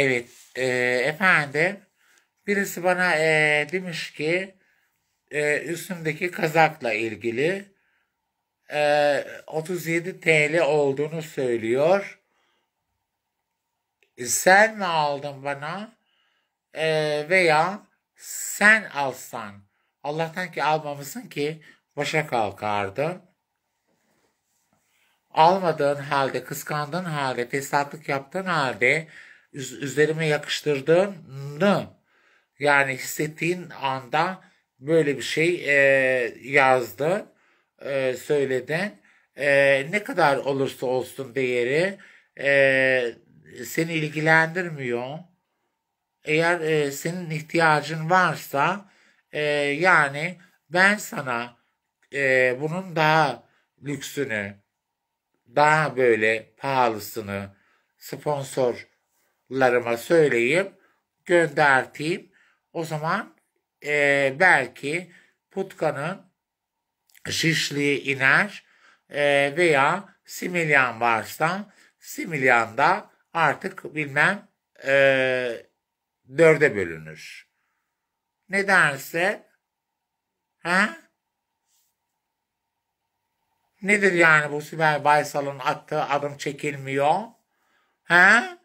Evet e, efendim birisi bana e, demiş ki e, üstümdeki kazakla ilgili e, 37 TL olduğunu söylüyor. E, sen mi aldın bana e, veya sen alsan Allah'tan ki almamışsın ki başa kalkardın. Almadığın halde, kıskandığın halde, fesatlık yaptığın halde üzerime yakıştırdığını yani hissettiğin anda böyle bir şey e, yazdı, e, söyledi. E, ne kadar olursa olsun değeri e, seni ilgilendirmiyor. Eğer e, senin ihtiyacın varsa e, yani ben sana e, bunun daha lüksünü, daha böyle pahalısını sponsor larıma söyleyeyim, gönderteyim. O zaman e, belki Putkan'ın şişliği iner e, veya Similyan varsa Similyan'da artık bilmem e, dörde bölünür. Nedense ha? Nedir yani bu Sibel Baysal'ın attığı adım çekilmiyor? Ha?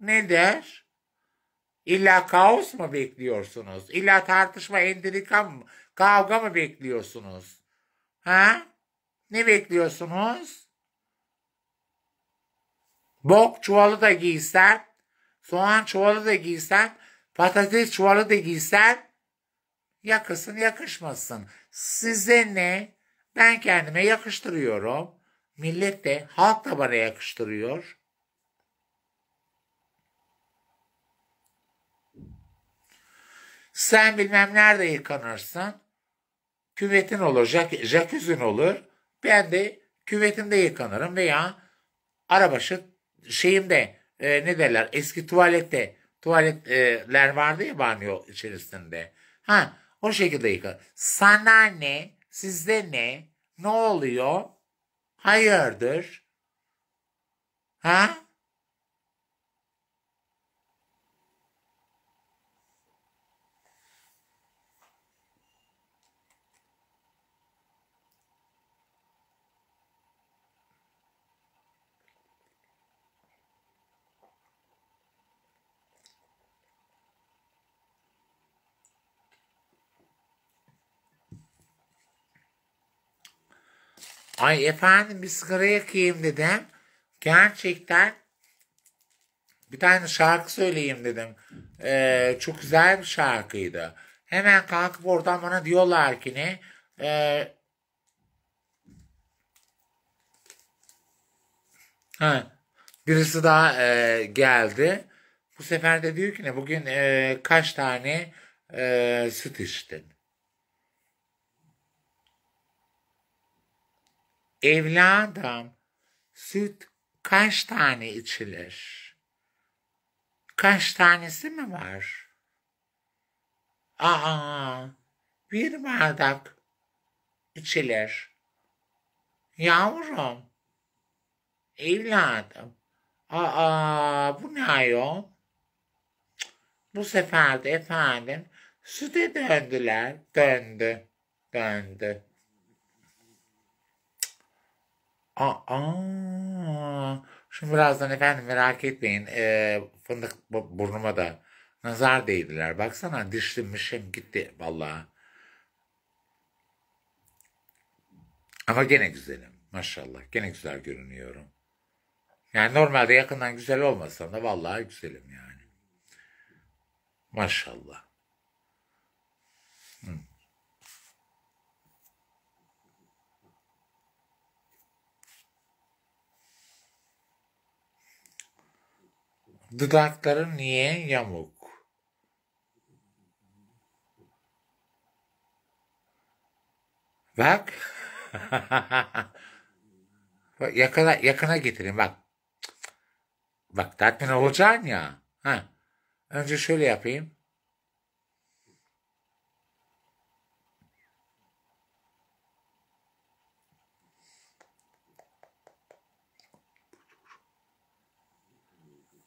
Ne der? İlla kaos mu bekliyorsunuz? İlla tartışma, endirika mı? Kavga mı bekliyorsunuz? Ha? Ne bekliyorsunuz? Bok çuvalı da giysen, soğan çuvalı da giysen, patates çuvalı da giysen, yakasın yakışmasın. Size ne? Ben kendime yakıştırıyorum. Millet de, halk da bana yakıştırıyor. Sen bilmem nerede yıkanırsın. Küvetin olacak, jaküzün olur. Ben de küvetimde yıkanırım veya arabaşı şeyimde e, ne derler eski tuvalette tuvaletler vardı ya banyo içerisinde. Ha o şekilde yıkan. Sana ne? Sizde ne? Ne oluyor? Hayırdır? Ha? Ay efendim bir sigara yakayım dedim. Gerçekten bir tane şarkı söyleyeyim dedim. Ee, çok güzel bir şarkıydı. Hemen kalkıp oradan bana diyorlar ki ne? E, ha, birisi daha e, geldi. Bu sefer de diyor ki ne? Bugün e, kaç tane e, süt içtin? Evladım, süt kaç tane içilir? Kaç tanesi mi var? Aa, bir bardak içilir. Yavrum, evladım, aa bu ne ayol? Bu sefer de efendim süte döndüler, döndü, döndü. Aa, şimdi birazdan efendim merak etmeyin. E, fındık burnuma da nazar değdiler. Baksana dişlimişim gitti vallahi. Ama gene güzelim. Maşallah. Gene güzel görünüyorum. Yani normalde yakından güzel olmasam da vallahi güzelim yani. Maşallah. Hı. Dudakları niye yamuk? Bak. bak yakına, yakına getirin bak. Bak tatmin olacaksın ya. Ha. Önce şöyle yapayım.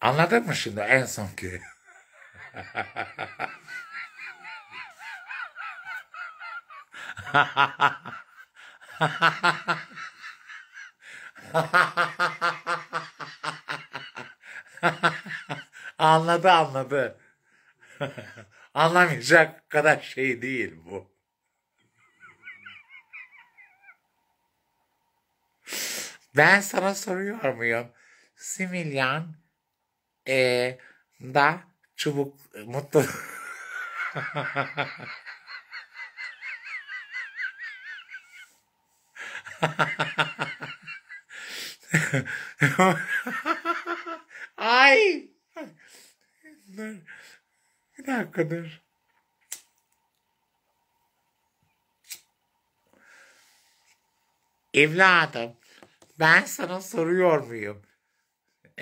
Anladın mı şimdi en son ki? anladı anladı. Anlamayacak kadar şey değil bu. Ben sana soruyor muyum? Similyan e, da çubuk e, mutlu. Ay. Dur. Bir dakika dur. Evladım ben sana soruyor muyum?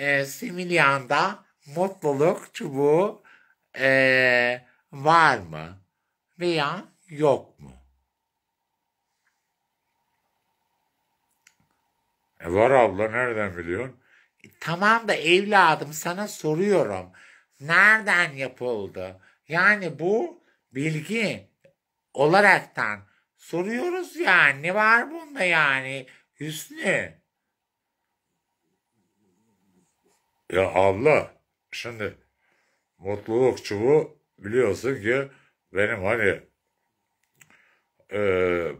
e, ee, Similyan'da mutluluk çubuğu e, var mı veya yok mu? E var abla nereden biliyorsun? E, tamam da evladım sana soruyorum. Nereden yapıldı? Yani bu bilgi olaraktan soruyoruz yani ne var bunda yani Hüsnü? Ya abla şimdi mutluluk çubuğu biliyorsun ki benim hani e,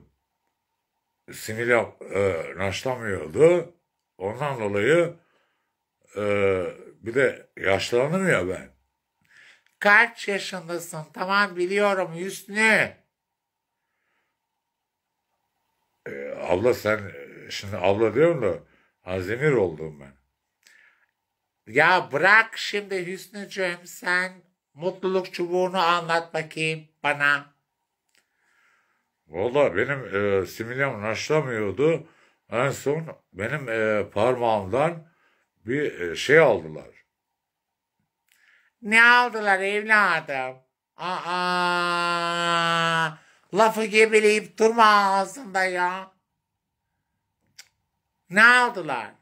similam e, naşlamıyordu. Ondan dolayı e, bir de yaşlandım ya ben. Kaç yaşındasın? Tamam biliyorum Hüsnü. E, abla sen şimdi abla diyorum da azimir oldum ben. Ya bırak şimdi Hüsnü'cüğüm sen mutluluk çubuğunu anlat bakayım bana. Valla benim e, similem naşlamıyordu. En son benim e, parmağımdan bir e, şey aldılar. Ne aldılar evladım? Aa, lafı gebeleyip durma ağzında ya. Ne aldılar?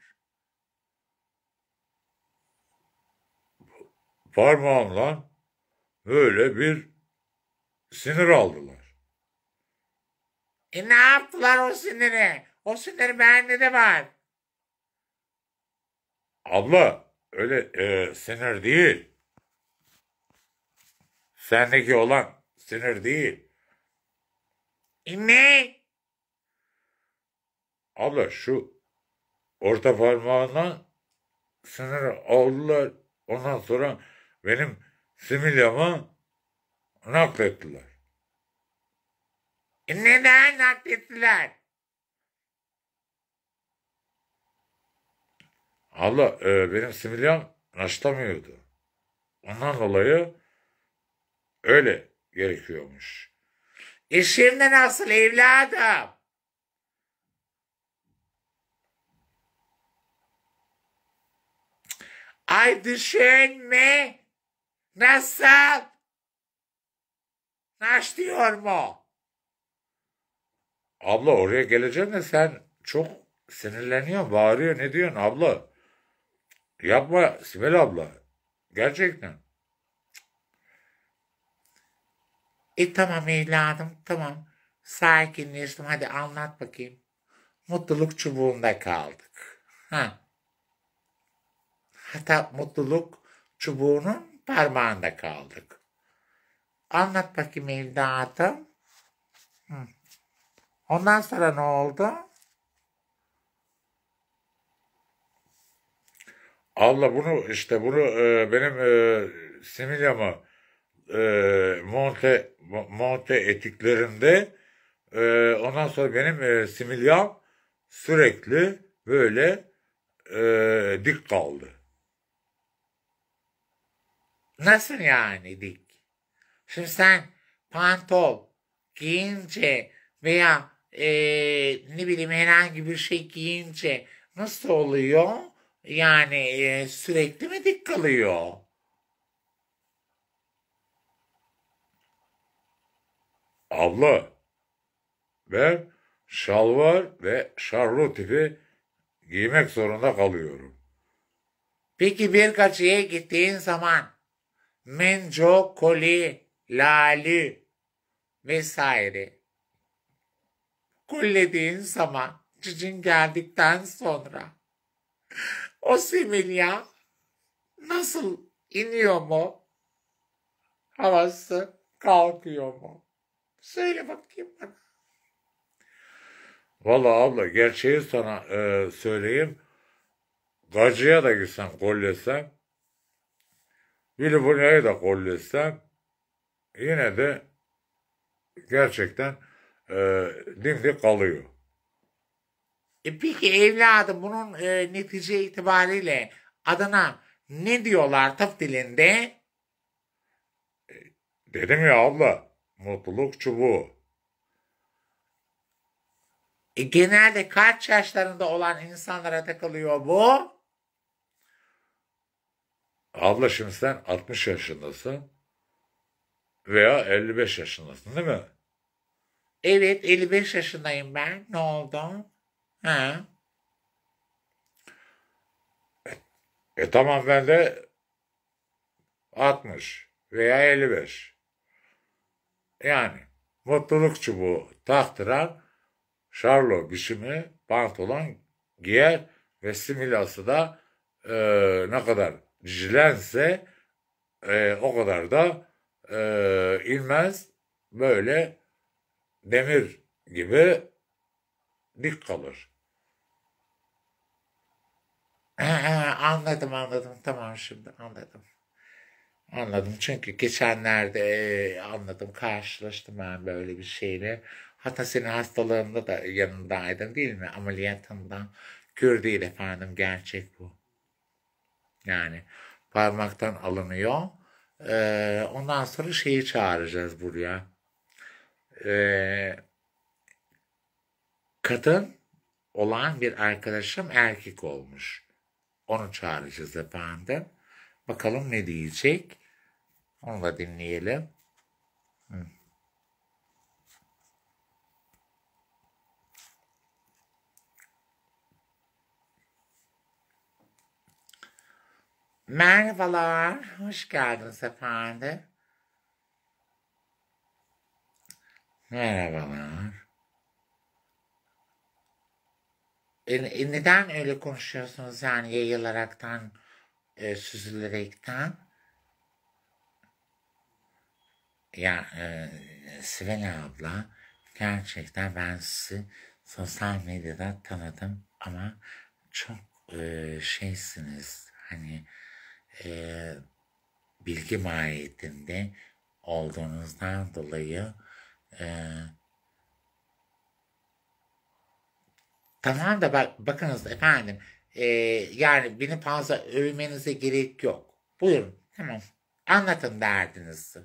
parmağımla böyle bir sinir aldılar. E ne yaptılar o siniri? O sinir bende de var. Abla öyle e, sinir değil. Sendeki olan sinir değil. E ne? Abla şu orta parmağına sinir aldılar. Ondan sonra benim similyamı naklettiler. E neden naklettiler? Allah e, benim similyam naşlamıyordu. Ondan dolayı öyle gerekiyormuş. E şimdi nasıl evladım? Ay düşünme. Nasıl? Naş diyor mu? Abla oraya geleceğim de sen çok sinirleniyor, bağırıyor. Ne diyorsun abla? Yapma Simel abla. Gerçekten. E tamam evladım tamam. Sakinleştim hadi anlat bakayım. Mutluluk çubuğunda kaldık. Ha. Hatta mutluluk çubuğunun parmağında kaldık. Anlat bakayım evladım. Ondan sonra ne oldu? Allah bunu işte bunu e, benim e, similyamı e, monte monte etiklerinde. e, ondan sonra benim e, similyam sürekli böyle e, dik kaldı. Nasıl yani dik? Şimdi sen pantol giyince veya e, ne bileyim herhangi bir şey giyince nasıl oluyor? Yani e, sürekli mi dik kalıyor? Abla, ben şalvar ve şarlo tipi giymek zorunda kalıyorum. Peki bir kaçıya gittiğin zaman mencokoli, lali vesaire. Kullediğin zaman cicin geldikten sonra o similya nasıl iniyor mu? Havası kalkıyor mu? Söyle bakayım bana. Valla abla gerçeği sana e, söyleyeyim. Gacıya da gitsem, kollesem Villafolia'ya da gol yine de gerçekten e, dimdik kalıyor. E peki evladım bunun e, netice itibariyle adına ne diyorlar tıp dilinde? E, dedim ya abla mutluluk çubuğu. E, genelde kaç yaşlarında olan insanlara takılıyor bu? Abla şimdi sen 60 yaşındasın veya 55 yaşındasın değil mi? Evet 55 yaşındayım ben. Ne oldu? Ha? E, e tamam ben de 60 veya 55. Yani mutluluk çubuğu taktıran şarlo biçimi pantolon giyer ve similası da e, ne kadar Jilense e, o kadar da e, inmez. Böyle demir gibi dik kalır. anladım anladım tamam şimdi anladım. Anladım çünkü geçenlerde e, anladım karşılaştım ben böyle bir şeyle. Hatta senin hastalığında da yanındaydın değil mi? Ameliyatından. Kür efendim gerçek bu. Yani parmaktan alınıyor. Ee, ondan sonra şeyi çağıracağız buraya. Ee, kadın olan bir arkadaşım erkek olmuş. Onu çağıracağız efendim. Bakalım ne diyecek. Onu da dinleyelim. Hı. Merhabalar, hoş geldiniz efendim. Merhabalar. E, e, neden öyle konuşuyorsunuz yani yayılaraktan, e, süzülerekten? Ya e, Sivel abla, gerçekten ben sizi sosyal medyada tanıdım ama çok e, şeysiniz hani e, bilgi mahiyetinde olduğunuzdan dolayı e, tamam da bak bakınız efendim e, yani beni fazla övmenize gerek yok. Buyurun tamam anlatın derdinizi.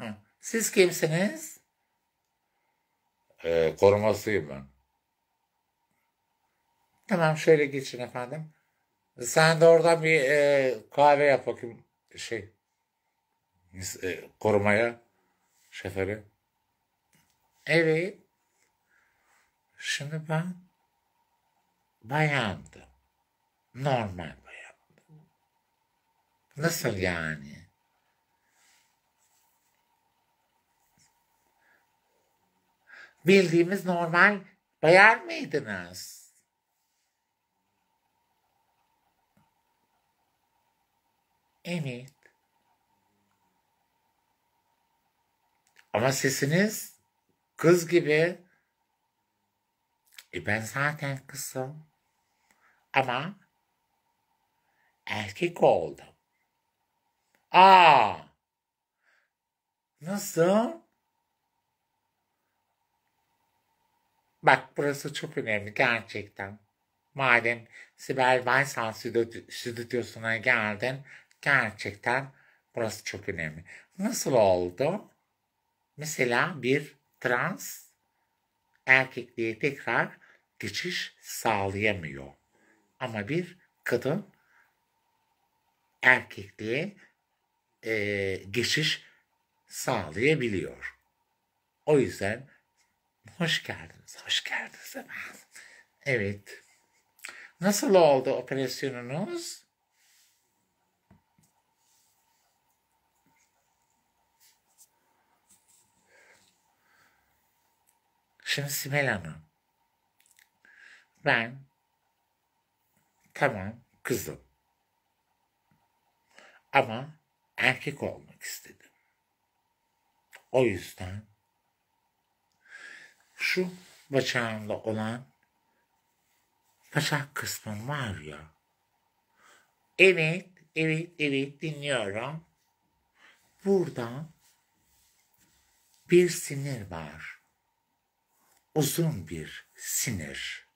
Hı. Siz kimsiniz? Ee, korumasıyım ben. Tamam şöyle geçin efendim. Sen de oradan bir e, kahve yap bakayım şey e, korumaya şefere. Evet. Şimdi ben bayandım. Normal bayandım. Nasıl yani? Bildiğimiz normal bayan mıydınız? Evet. Ama sesiniz kız gibi. E ben zaten kızım. Ama erkek oldum. Aa! Nasıl? Bak burası çok önemli gerçekten. Madem Sibel Baysal stüdyosuna geldin, Gerçekten burası çok önemli. Nasıl oldu? Mesela bir trans erkekliğe tekrar geçiş sağlayamıyor. Ama bir kadın erkekliğe e, geçiş sağlayabiliyor. O yüzden hoş geldiniz, hoş geldiniz. Evet. Nasıl oldu operasyonunuz? Şimdi Sibel Hanım, ben tamam kızım ama erkek olmak istedim. O yüzden şu bacağımda olan bacak kısmım var ya. Evet, evet, evet dinliyorum. Burada bir sinir var uzun bir sinir.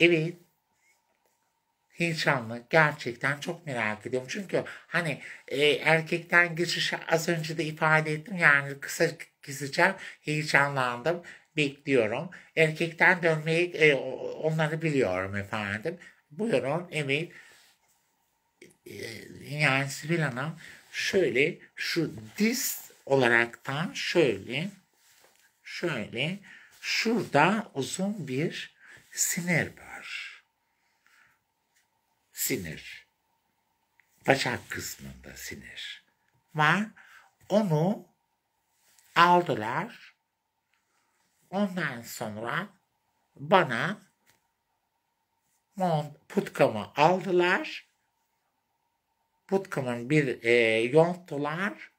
Evet, heyecanlı. Gerçekten çok merak ediyorum. Çünkü hani e, erkekten geçişi az önce de ifade ettim. Yani kısa keseceğim. Heyecanlandım. Bekliyorum. Erkekten dönmeyi e, onları biliyorum efendim. Buyurun. Evet. E, yani Sibel Hanım şöyle şu diz olaraktan şöyle şöyle şurada uzun bir sinir var. Sinir. Bacak kısmında sinir var. Onu aldılar. Ondan sonra bana putkamı aldılar. Putkamın bir e, yonttular.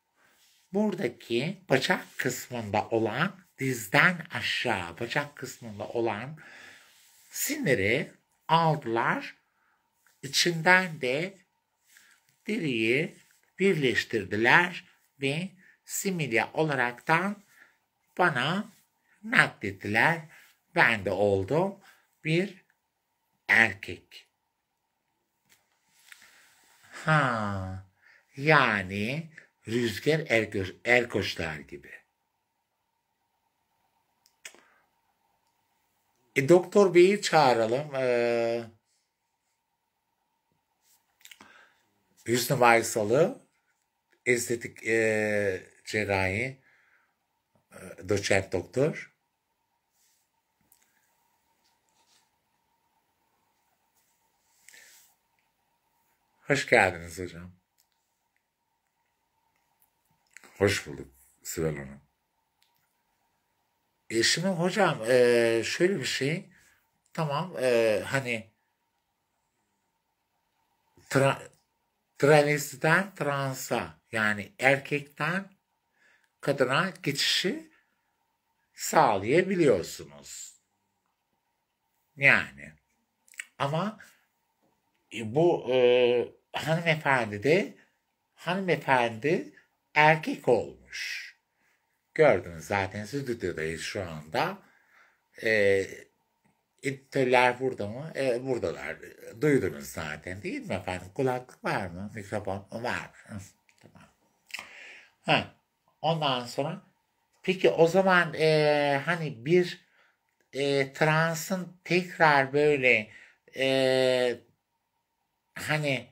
Buradaki bacak kısmında olan dizden aşağı bacak kısmında olan siniri aldılar. İçinden de diriyi birleştirdiler ve similya olaraktan bana naklettiler. Ben de oldum bir erkek. Ha, yani rüzgar erkoş, er erkoşlar gibi. E, Doktor Bey'i çağıralım. E, Hüsnü Maysalı estetik e, cerrahi e, doçent doktor. Hoş geldiniz hocam. Hoş bulduk Sibel Hanım. E şimdi hocam e, şöyle bir şey tamam e, hani tra, travestiden transa yani erkekten kadına geçişi sağlayabiliyorsunuz. Yani ama e, bu e, hanımefendi de hanımefendi erkek olmuş. Gördünüz zaten stüdyodayız şu anda. E, editörler burada mı? E, buradalar. Duydunuz zaten değil mi efendim? Kulaklık var mı? Mikrofon var. tamam. Ha. Ondan sonra peki o zaman e, hani bir e, transın tekrar böyle e, hani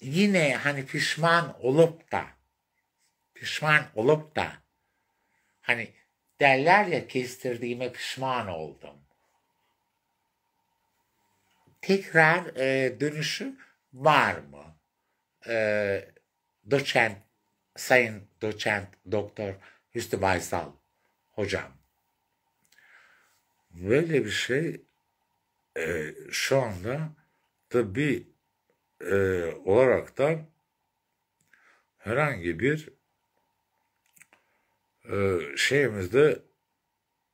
yine hani pişman olup da pişman olup da hani derler ya kestirdiğime pişman oldum. Tekrar e, dönüşü var mı? E, doçent, sayın doçent doktor Hüsnü Baysal hocam. Böyle bir şey e, şu anda tıbbi e, olarak da herhangi bir e, şeyimizde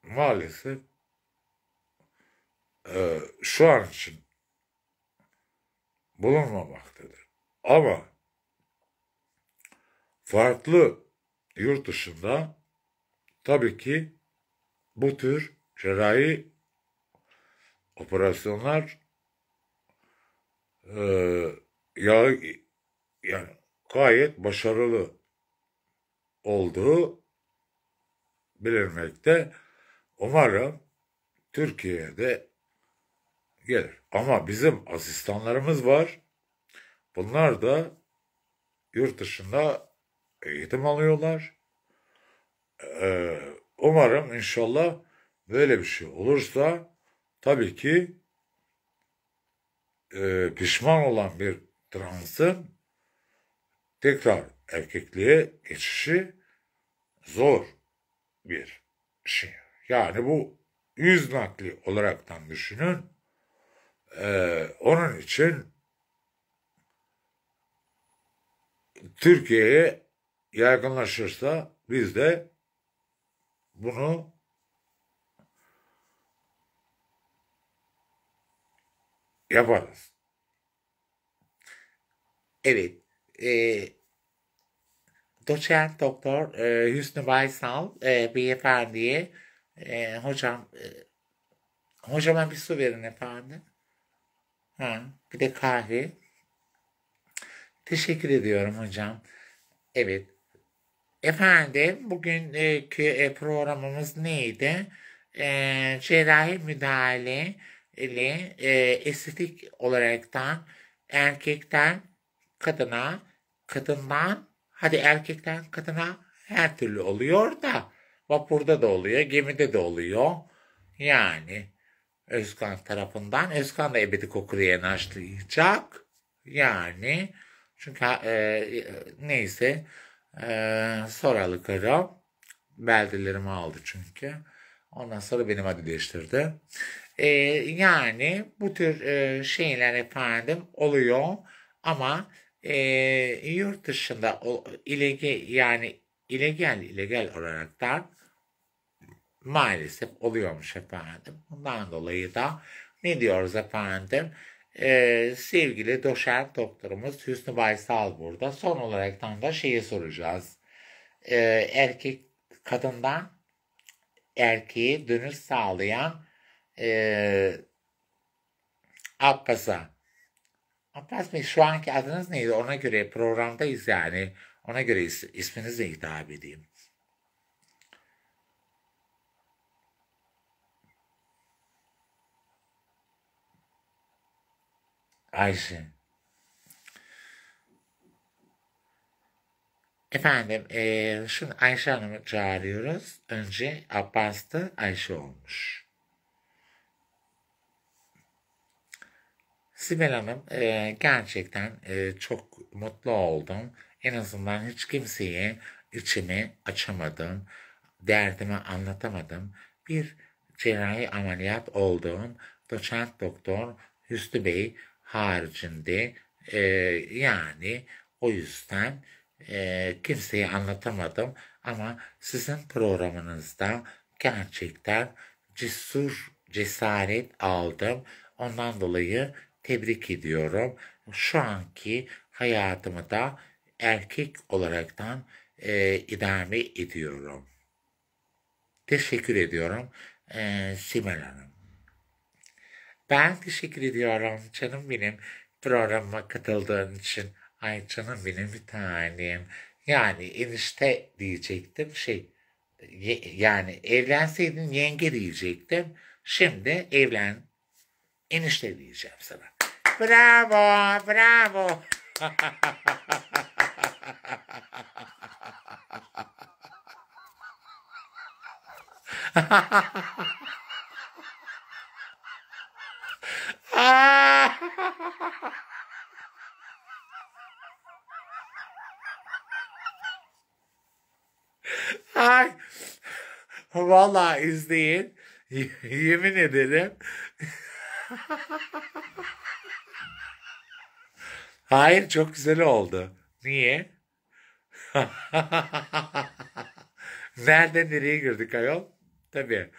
maalesef e, şu an için bulunmamaktadır. Ama farklı yurt dışında tabii ki bu tür cerrahi operasyonlar e, ya, yani gayet başarılı olduğu belirmekte. Umarım Türkiye'de gelir. Ama bizim asistanlarımız var. Bunlar da yurt dışında eğitim alıyorlar. Ee, umarım inşallah böyle bir şey olursa tabii ki e, pişman olan bir transın tekrar erkekliğe geçişi zor bir şey Yani bu yüz nakli olaraktan düşünün. Ee, onun için Türkiye'ye yaygınlaşırsa biz de bunu yaparız. Evet. E, Doçent Doktor e, Hüsnü Baysal e, beyefendiye e, hocam e, hocama bir su verin efendim. Ha, bir de kahve. Teşekkür ediyorum hocam. Evet. Efendim bugünkü e, programımız neydi? E, cerrahi müdahale ile e, estetik olaraktan erkekten kadına, kadından Hadi erkekten kadına her türlü oluyor da vapurda da oluyor, gemide de oluyor. Yani Özkan tarafından Özkan da ebedi kokuriyen açlayacak. Yani çünkü e, neyse e, soralı karım beldelerimi aldı çünkü. Ondan sonra benim adı değiştirdi. E, yani bu tür e, şeyler efendim oluyor ama e, yurt dışında o ilege yani ilegal ilegal olaraktan maalesef oluyormuş efendim. Bundan dolayı da ne diyoruz efendim? Ee, sevgili doşer doktorumuz Hüsnü Baysal burada. Son olaraktan da şeyi soracağız. Ee, erkek kadından erkeği dönüş sağlayan e, Abbas'a Abbas Bey şu anki adınız neydi? Ona göre programdayız yani. Ona göre is isminizle hitap edeyim. Ayşe. Efendim, e, şimdi Ayşe Hanım'ı çağırıyoruz. Önce Abbas'tı, Ayşe olmuş. Sibel Hanım e, gerçekten e, çok mutlu oldum. En azından hiç kimseye içimi açamadım, derdimi anlatamadım. Bir cerrahi ameliyat olduğum doçent doktor Hüsnü Bey haricinde e, yani o yüzden e, kimseye anlatamadım ama sizin programınızda gerçekten cesur cesaret aldım. Ondan dolayı tebrik ediyorum. Şu anki hayatımı da erkek olaraktan e, idame ediyorum. Teşekkür ediyorum e, Simel Hanım. Ben teşekkür ediyorum canım benim programa katıldığın için. Ay canım benim bir tanem. Yani enişte diyecektim şey ye, yani evlenseydin yenge diyecektim. Şimdi evlen enişte diyeceğim sana. Bravo, bravo. Ay, vallahi izleyin. Y yemin ederim. Hayır çok güzel oldu. Niye? Nereden nereye girdik ayol? Tabii.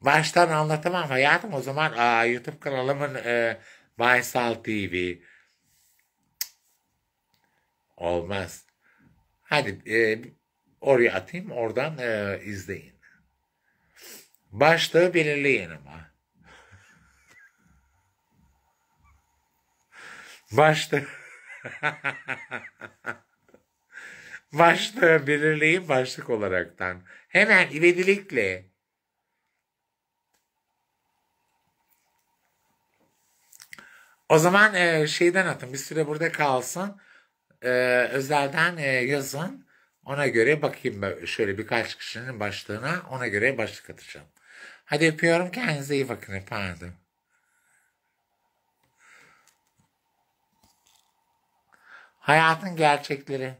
Baştan anlatamam hayatım. O zaman aa, YouTube kanalımın e, Vaysal TV. Olmaz. Hadi e, oraya atayım. Oradan e, izleyin. Başlığı belirleyin ama. Başlığı. Başlığı belirleyin başlık olaraktan. Hemen ivedilikle. O zaman e, şeyden atın. Bir süre burada kalsın. E, özelden e, yazın. Ona göre bakayım şöyle birkaç kişinin başlığına. Ona göre başlık atacağım. Hadi yapıyorum Kendinize iyi bakın efendim. Hayatın gerçekleri.